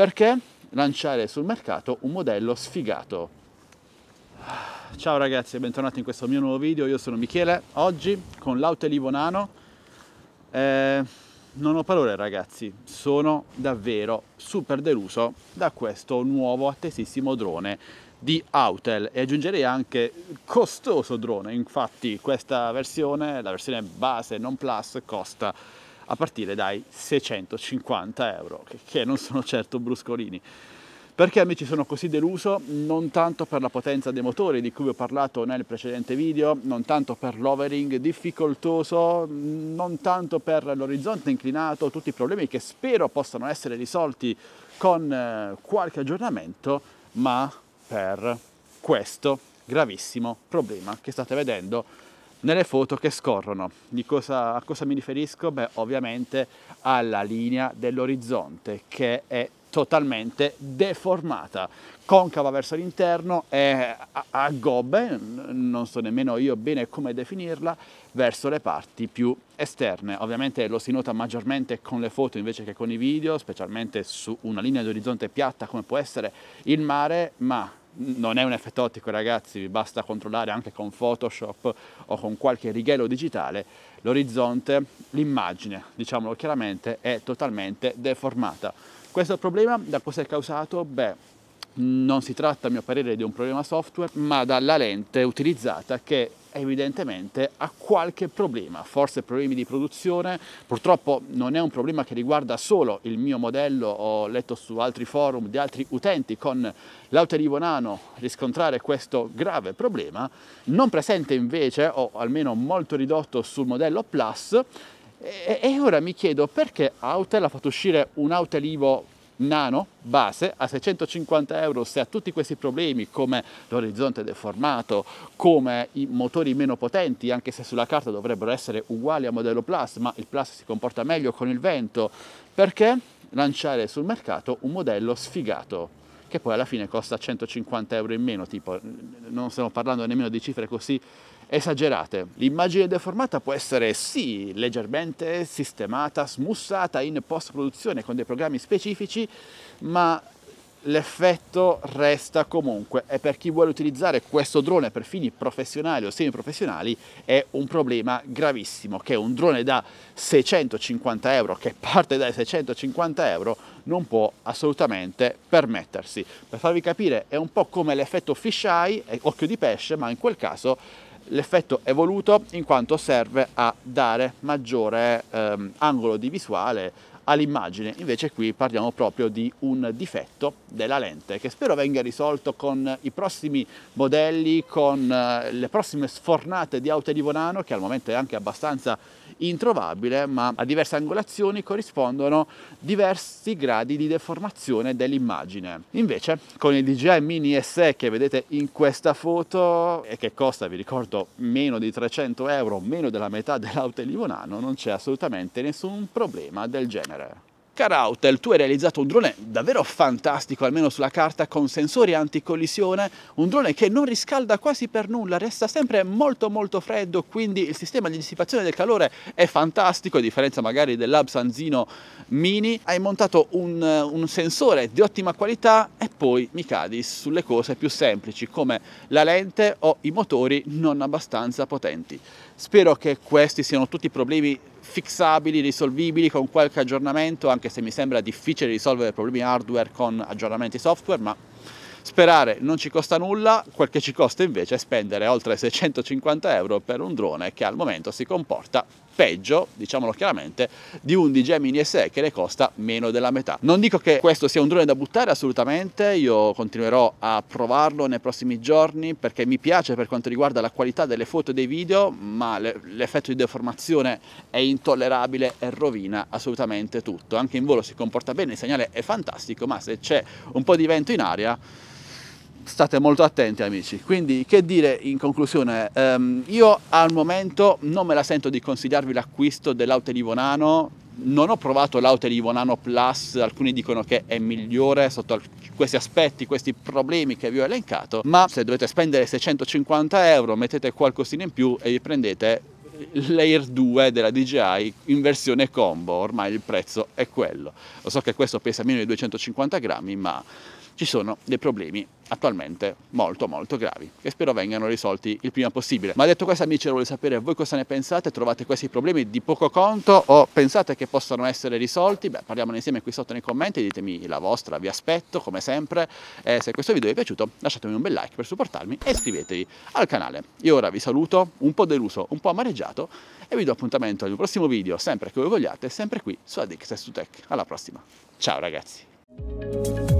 Perché lanciare sul mercato un modello sfigato? Ciao ragazzi e bentornati in questo mio nuovo video, io sono Michele, oggi con l'Aute Livonano. Eh, non ho parole ragazzi, sono davvero super deluso da questo nuovo attesissimo drone di Autel e aggiungerei anche costoso drone, infatti questa versione, la versione base non plus, costa a partire dai 650 euro, che, che non sono certo bruscolini. Perché mi ci sono così deluso? Non tanto per la potenza dei motori di cui ho parlato nel precedente video, non tanto per l'overing difficoltoso, non tanto per l'orizzonte inclinato, tutti i problemi che spero possano essere risolti con eh, qualche aggiornamento, ma per questo gravissimo problema che state vedendo nelle foto che scorrono. Cosa, a cosa mi riferisco? Beh, ovviamente alla linea dell'orizzonte che è totalmente deformata, concava verso l'interno e a, a gobbe, non so nemmeno io bene come definirla, verso le parti più esterne. Ovviamente lo si nota maggiormente con le foto invece che con i video, specialmente su una linea di orizzonte piatta come può essere il mare, ma non è un effetto ottico ragazzi, basta controllare anche con Photoshop o con qualche righello digitale, l'orizzonte, l'immagine, diciamolo chiaramente, è totalmente deformata. Questo problema da cosa è causato? Beh, non si tratta a mio parere di un problema software, ma dalla lente utilizzata che evidentemente ha qualche problema, forse problemi di produzione, purtroppo non è un problema che riguarda solo il mio modello, ho letto su altri forum di altri utenti con l'auterivo nano riscontrare questo grave problema, non presente invece o almeno molto ridotto sul modello Plus e, e ora mi chiedo perché Autel ha fatto uscire un Autelivo nano base a 650 euro se ha tutti questi problemi come l'orizzonte deformato, come i motori meno potenti, anche se sulla carta dovrebbero essere uguali al modello Plus, ma il Plus si comporta meglio con il vento, perché lanciare sul mercato un modello sfigato? che poi alla fine costa 150 euro in meno, tipo non stiamo parlando nemmeno di cifre così esagerate. L'immagine deformata può essere sì leggermente sistemata, smussata in post-produzione con dei programmi specifici, ma l'effetto resta comunque e per chi vuole utilizzare questo drone per fini professionali o semiprofessionali è un problema gravissimo che un drone da 650 euro che parte dai 650 euro non può assolutamente permettersi per farvi capire è un po' come l'effetto fisheye eh, occhio di pesce ma in quel caso L'effetto è voluto in quanto serve a dare maggiore ehm, angolo di visuale all'immagine. Invece qui parliamo proprio di un difetto della lente che spero venga risolto con i prossimi modelli, con eh, le prossime sfornate di auto di Vonano che al momento è anche abbastanza introvabile ma a diverse angolazioni corrispondono diversi gradi di deformazione dell'immagine. Invece con il DJI Mini SE che vedete in questa foto e che costa vi ricordo meno di 300 euro, meno della metà dell'auto di Vonano non c'è assolutamente nessun problema del genere genere. Carautel, tu hai realizzato un drone davvero fantastico, almeno sulla carta, con sensori anticollisione, un drone che non riscalda quasi per nulla, resta sempre molto molto freddo, quindi il sistema di dissipazione del calore è fantastico, a differenza magari dell'Hub Sanzino Mini. Hai montato un, un sensore di ottima qualità e poi mi cadi sulle cose più semplici, come la lente o i motori non abbastanza potenti. Spero che questi siano tutti problemi fixabili, risolvibili con qualche aggiornamento, anche se mi sembra difficile risolvere problemi hardware con aggiornamenti software, ma sperare non ci costa nulla, quel che ci costa invece è spendere oltre 650 euro per un drone che al momento si comporta peggio, diciamolo chiaramente, di un DJ Mini SE che ne costa meno della metà. Non dico che questo sia un drone da buttare assolutamente, io continuerò a provarlo nei prossimi giorni perché mi piace per quanto riguarda la qualità delle foto e dei video, ma l'effetto di deformazione è intollerabile e rovina assolutamente tutto. Anche in volo si comporta bene, il segnale è fantastico, ma se c'è un po' di vento in aria state molto attenti amici quindi che dire in conclusione ehm, io al momento non me la sento di consigliarvi l'acquisto dell'Aute Livonano non ho provato l'Aute Livonano Plus alcuni dicono che è migliore sotto questi aspetti questi problemi che vi ho elencato ma se dovete spendere 650 euro mettete qualcosina in più e vi prendete l'Air 2 della DJI in versione combo ormai il prezzo è quello lo so che questo pesa meno di 250 grammi ma ci sono dei problemi attualmente molto molto gravi che spero vengano risolti il prima possibile. Ma detto questo amici voglio sapere voi cosa ne pensate, trovate questi problemi di poco conto o pensate che possano essere risolti? Beh parliamone insieme qui sotto nei commenti, ditemi la vostra, vi aspetto come sempre e se questo video vi è piaciuto lasciatemi un bel like per supportarmi e iscrivetevi al canale. Io ora vi saluto, un po' deluso, un po' amareggiato e vi do appuntamento al mio prossimo video sempre che voi vogliate, sempre qui su Addicted to Tech. Alla prossima, ciao ragazzi!